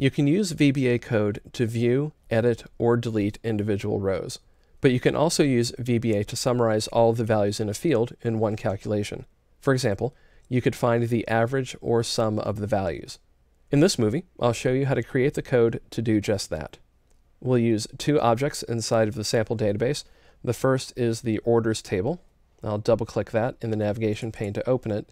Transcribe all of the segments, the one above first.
You can use VBA code to view, edit, or delete individual rows, but you can also use VBA to summarize all the values in a field in one calculation. For example, you could find the average or sum of the values. In this movie, I'll show you how to create the code to do just that. We'll use two objects inside of the sample database. The first is the orders table. I'll double click that in the navigation pane to open it,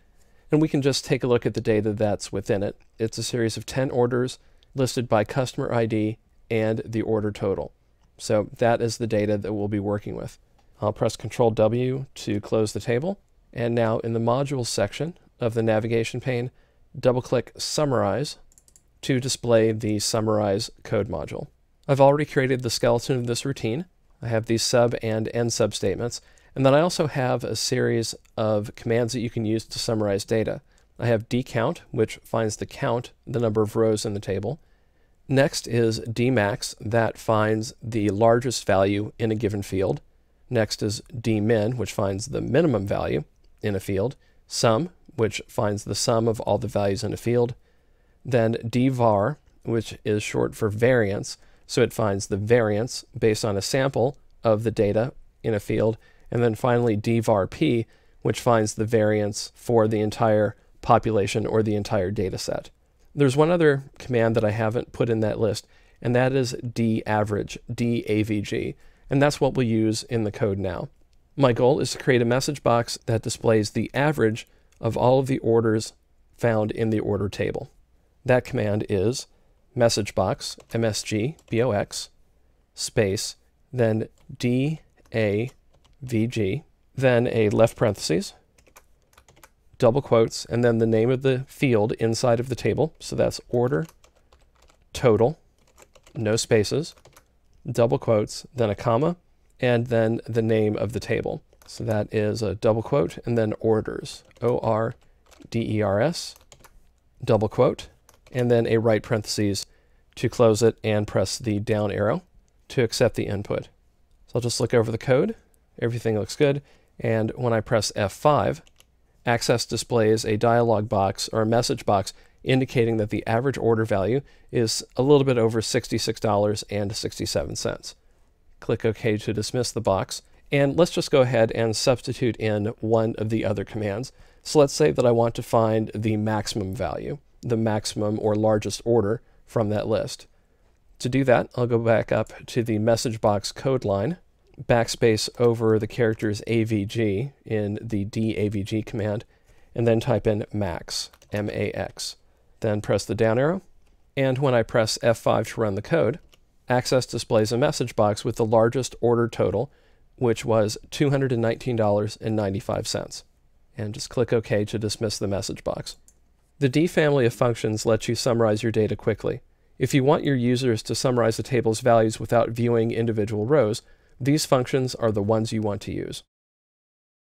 and we can just take a look at the data that's within it. It's a series of 10 orders, listed by customer ID and the order total. So that is the data that we'll be working with. I'll press Control W to close the table. And now in the modules section of the navigation pane, double click Summarize to display the Summarize code module. I've already created the skeleton of this routine. I have these sub and end sub statements. And then I also have a series of commands that you can use to summarize data. I have decount, which finds the count, the number of rows in the table. Next is dmax, that finds the largest value in a given field. Next is dmin, which finds the minimum value in a field. Sum, which finds the sum of all the values in a field. Then dvar, which is short for variance, so it finds the variance based on a sample of the data in a field. And then finally dvarp, which finds the variance for the entire population or the entire data set. There's one other command that I haven't put in that list, and that is average davg, and that's what we'll use in the code now. My goal is to create a message box that displays the average of all of the orders found in the order table. That command is message box, msg, box, space, then davg, then a left parentheses, double quotes, and then the name of the field inside of the table. So that's order, total, no spaces, double quotes, then a comma, and then the name of the table. So that is a double quote and then orders, O-R-D-E-R-S, double quote, and then a right parentheses to close it and press the down arrow to accept the input. So I'll just look over the code. Everything looks good. And when I press F5, Access displays a dialog box or a message box indicating that the average order value is a little bit over $66.67. Click OK to dismiss the box. And let's just go ahead and substitute in one of the other commands. So let's say that I want to find the maximum value, the maximum or largest order from that list. To do that, I'll go back up to the message box code line backspace over the characters AVG in the DAVG command, and then type in max, M-A-X. Then press the down arrow, and when I press F5 to run the code, Access displays a message box with the largest order total, which was $219.95. And just click OK to dismiss the message box. The D family of functions lets you summarize your data quickly. If you want your users to summarize a table's values without viewing individual rows, these functions are the ones you want to use.